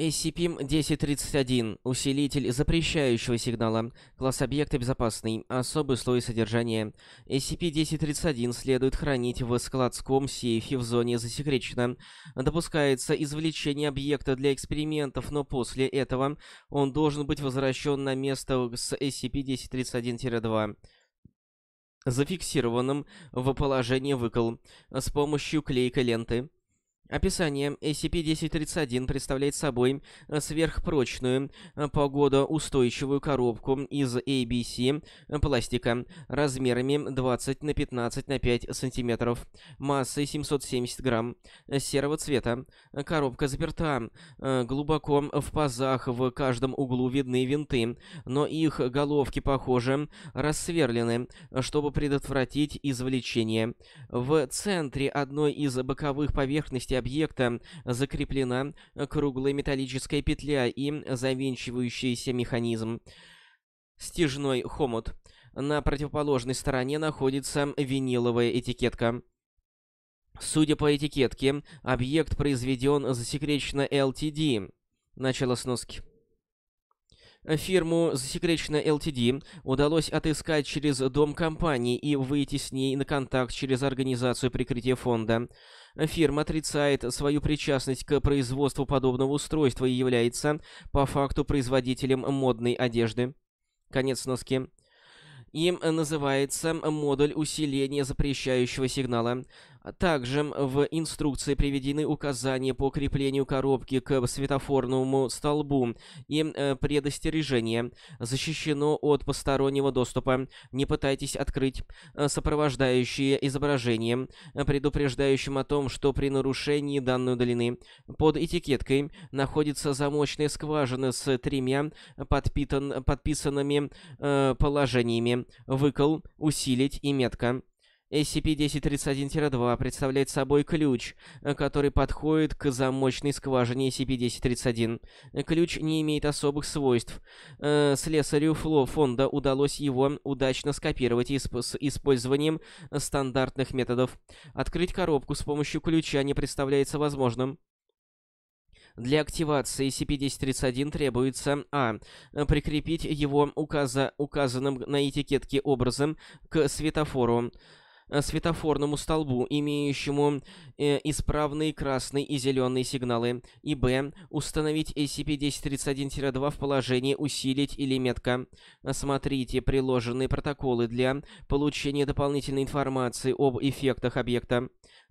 SCP-1031. Усилитель запрещающего сигнала. Класс объекта безопасный. Особый слой содержания. SCP-1031 следует хранить в складском сейфе в зоне засекречено. Допускается извлечение объекта для экспериментов, но после этого он должен быть возвращен на место с SCP-1031-2 зафиксированным в положении выкол с помощью клейкой ленты. Описание. SCP-1031 представляет собой э, сверхпрочную, э, погодоустойчивую коробку из ABC э, пластика размерами 20 на 15 на 5 сантиметров, массой 770 грамм, серого цвета. Коробка заперта, глубоко в пазах в каждом углу видны винты, но их головки, похоже, рассверлены, чтобы предотвратить извлечение. В центре одной из боковых поверхностей объекта закреплена э, круглая металлическая петля и завинчивающийся механизм. Стяжной хомут. На противоположной стороне находится виниловая этикетка. Судя по этикетке, объект произведен засекреченно LTD. Начало сноски. Э, фирму «Засекреченная LTD» удалось отыскать через дом компании и выйти с ней на контакт через организацию прикрытия фонда. Э, фирма отрицает свою причастность к производству подобного устройства и является по факту производителем модной одежды. Конец носки. Им называется модуль усиления запрещающего сигнала. Также в инструкции приведены указания по креплению коробки к светофорному столбу и э, предостережение. Защищено от постороннего доступа. Не пытайтесь открыть э, сопровождающие изображение, э, предупреждающим о том, что при нарушении данной длины под этикеткой находится замочная скважина с тремя подпитан, подписанными э, положениями «выкол», «усилить» и «метка». SCP-1031-2 представляет собой ключ, э, который подходит к замочной скважине SCP-1031. Э, ключ не имеет особых свойств. Э, слесарю Фло фонда удалось его удачно скопировать с использованием стандартных методов. Открыть коробку с помощью ключа не представляется возможным. Для активации SCP-1031 требуется А. Прикрепить его указа, указанным на этикетке образом к светофору. Э, светофорному столбу, имеющему э, исправные красные и зеленые сигналы, и б. установить SCP-1031-2 в положении «Усилить» или «Метка». Смотрите приложенные протоколы для получения дополнительной информации об эффектах объекта.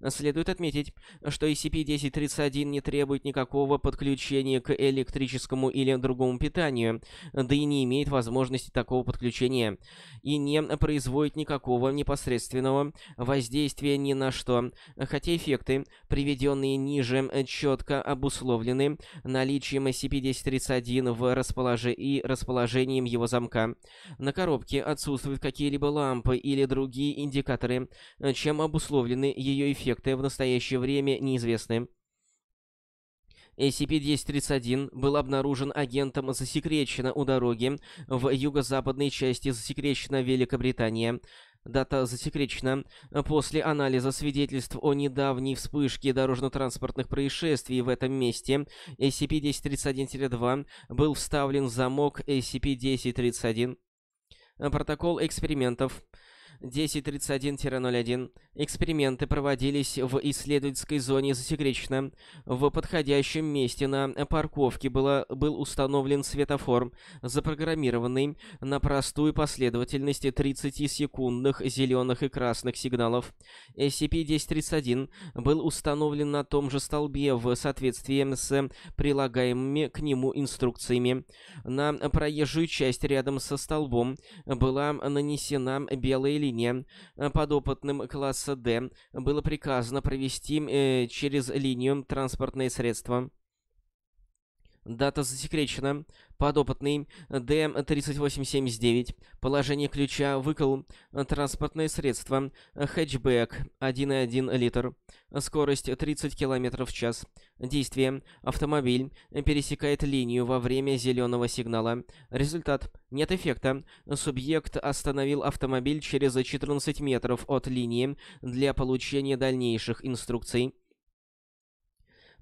Следует отметить, что SCP-1031 не требует никакого подключения к электрическому или другому питанию, да и не имеет возможности такого подключения, и не производит никакого непосредственного его воздействия ни на что, хотя эффекты, приведенные ниже, э, четко обусловлены наличием SCP-1031 в расположе и расположением его замка. На коробке отсутствуют какие-либо лампы или другие индикаторы, э, чем обусловлены ее эффекты в настоящее время неизвестны. SCP-1031 был обнаружен агентом засекречено у дороги в юго-западной части засекречено Великобритания. Дата засекречена. После анализа свидетельств о недавней вспышке дорожно-транспортных происшествий в этом месте SCP-1031-2 был вставлен в замок SCP-1031. Протокол экспериментов. 1031-01 эксперименты проводились в исследовательской зоне засекречено. В подходящем месте на парковке было, был установлен светофор, запрограммированный на простую последовательность 30-секундных зеленых и красных сигналов. SCP-1031 был установлен на том же столбе в соответствии с прилагаемыми к нему инструкциями. На проезжую часть рядом со столбом была нанесена белая линия линия э, подопытным класса «Д» было приказано провести э, через линию транспортные средства Дата засекречена. Подопытный Д-3879. Положение ключа выкол. Транспортное средство. Хэтчбэк 1,1 литр. Скорость 30 км в час. Действие. Автомобиль пересекает линию во время зеленого сигнала. Результат. Нет эффекта. Субъект остановил автомобиль через 14 метров от линии для получения дальнейших инструкций.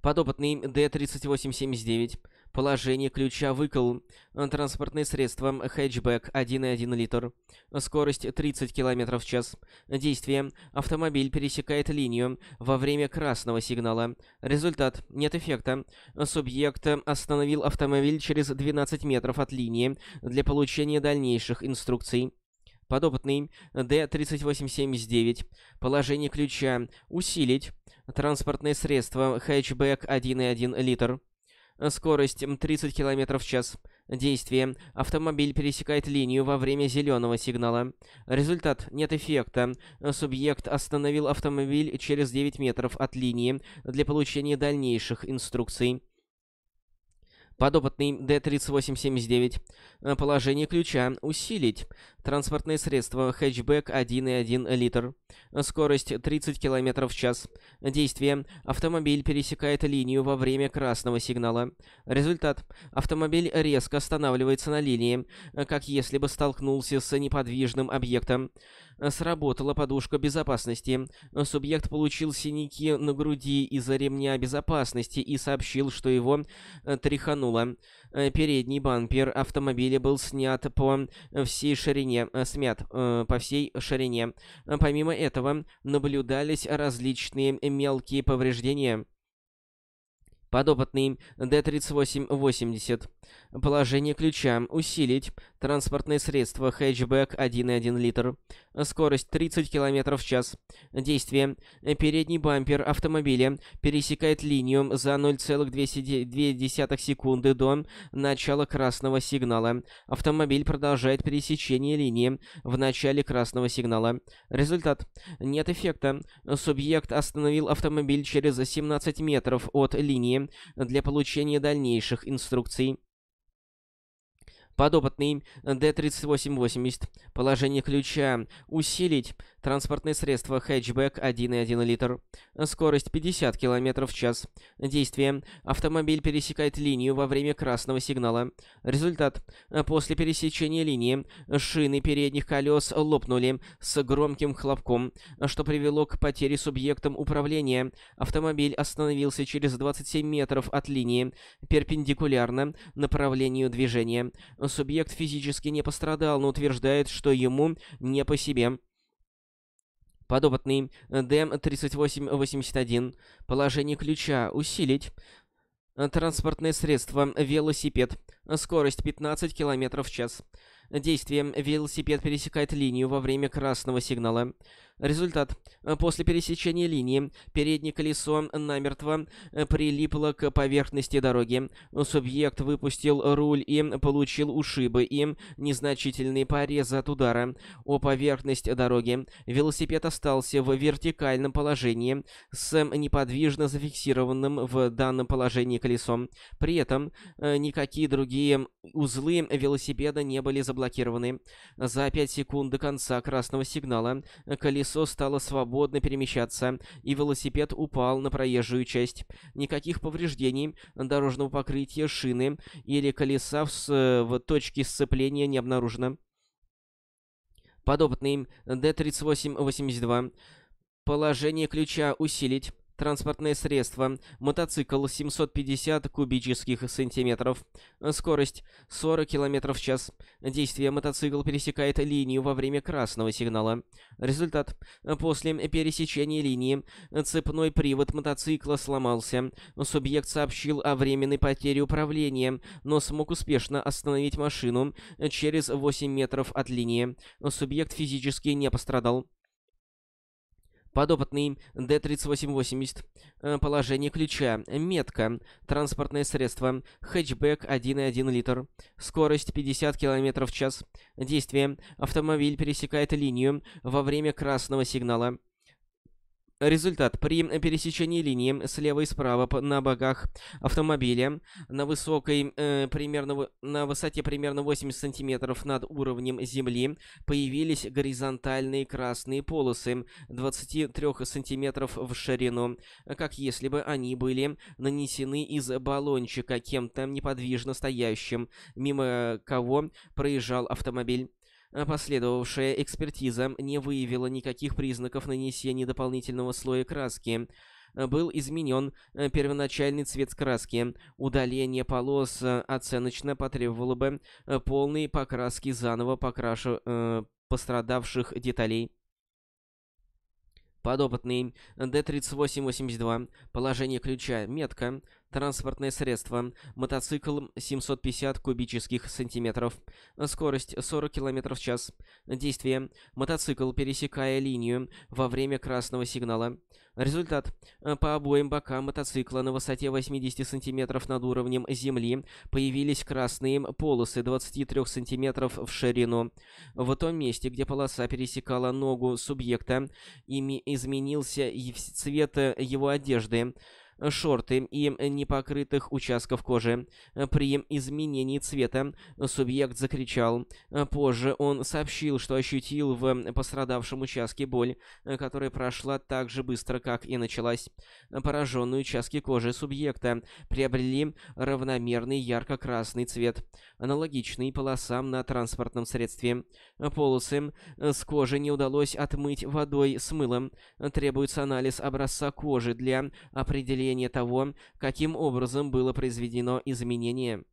Подопытный Д-3879 Положение ключа выкл. Транспортные средства. Хэтчбэк 1,1 литр. Скорость 30 км в час. Действие. Автомобиль пересекает линию во время красного сигнала. Результат. Нет эффекта. Субъект остановил автомобиль через 12 метров от линии для получения дальнейших инструкций. Подопытный D3879. Положение ключа. Усилить. Транспортное средство. Хэтчбэк 1,1 литр. Э, скорость 30 км в час. Действие. Автомобиль пересекает линию во время зеленого сигнала. Результат. Нет эффекта. Субъект остановил автомобиль через 9 метров от линии для получения дальнейших инструкций. Подопытный d 3879 э, Положение ключа. Усилить. Транспортные средства. Хэтчбэк 1,1 литр. Скорость 30 км в час. Действие. Автомобиль пересекает линию во время красного сигнала. Результат. Автомобиль резко останавливается на линии, как если бы столкнулся с неподвижным объектом. Сработала подушка безопасности. Субъект получил синяки на груди из-за ремня безопасности и сообщил, что его тряхануло. Э, передний бампер автомобиля был снят по э, всей ширине, э, смят по всей ширине. Помимо этого, наблюдались различные мелкие повреждения. Подопытный Д-3880. Положение ключа. Усилить. Транспортное средство. Хэтчбэк 1,1 литр. Скорость 30 км в час. Действие. Передний бампер автомобиля пересекает линию за 0,2 секунды до начала красного сигнала. Автомобиль продолжает пересечение линии в начале красного сигнала. Результат. Нет эффекта. Субъект остановил автомобиль через 17 метров от линии для получения дальнейших инструкций подопытный D3880. Э, Положение ключа усилить. Транспортные средства хэтчбэк 1,1 литр. Скорость 50 км в час. Действие. Автомобиль пересекает линию во время красного сигнала. Результат. После пересечения линии шины передних колес лопнули с громким хлопком, что привело к потере субъектом управления. Автомобиль остановился через 27 метров от линии, перпендикулярно направлению движения. Субъект физически не пострадал, но утверждает, что ему не по себе. Подопытный э, ДМ-3881. Положение ключа. Усилить. Э, транспортное средство. Велосипед. Скорость 15 км в час. Действие. Велосипед пересекает линию во время красного сигнала. Результат. После пересечения линии переднее колесо намертво прилипло к поверхности дороги. Субъект выпустил руль и получил ушибы и незначительные порезы от удара о поверхность дороги. Велосипед остался в вертикальном положении с неподвижно зафиксированным в данном положении колесом. При этом э, никакие другие другие узлы велосипеда не были заблокированы. За 5 секунд до конца красного сигнала колесо стало свободно перемещаться, и велосипед упал на проезжую часть. Никаких повреждений дорожного покрытия шины или колеса в, с... в точке сцепления не обнаружено. Подопытный Д-3882. Положение ключа усилить. Транспортное средство. Мотоцикл 750 кубических сантиметров. Скорость 40 км в час. Действие. Мотоцикл пересекает линию во время красного сигнала. Результат. После пересечения линии цепной привод мотоцикла сломался. Субъект сообщил о временной потере управления, но смог успешно остановить машину через 8 метров от линии. Субъект физически не пострадал. Подопытный D3880. Э, положение ключа. Метка. Транспортное средство. Хэтчбэк 1,1 литр. Скорость 50 км в час. Действие. Автомобиль пересекает линию во время красного сигнала. Результат. При пересечении линии слева и справа на боках автомобиля на высокой, э, примерно, на высоте примерно 80 сантиметров над уровнем земли появились горизонтальные красные полосы 23 сантиметров в ширину, как если бы они были нанесены из баллончика кем-то неподвижно стоящим, мимо кого проезжал автомобиль. Э, последовавшая экспертиза не выявила никаких признаков нанесения дополнительного слоя краски. Э, был изменен э, первоначальный цвет краски. Удаление полос оценочно потребовало бы полной покраски заново покрашу... Э, пострадавших деталей. Подопытный. d 3882 Положение ключа. Метка. Транспортное средство. Мотоцикл 750 кубических сантиметров. Скорость 40 км в час. Действие. Мотоцикл, пересекая линию во время красного сигнала. Результат. По обоим бокам мотоцикла на высоте 80 сантиметров над уровнем земли появились красные полосы 23 сантиметров в ширину. В том месте, где полоса пересекала ногу субъекта, ими изменился цвет его одежды шорты и э, непокрытых участков кожи. Э, при изменении цвета субъект закричал. Э, позже он сообщил, что ощутил в пострадавшем участке боль, которая прошла так же быстро, как и началась. Пораженные участки кожи субъекта приобрели равномерный ярко-красный цвет, аналогичный полосам на транспортном средстве. Полосы с кожи не удалось отмыть водой с мылом. Требуется анализ образца кожи для определения состояние того, каким образом было произведено изменение.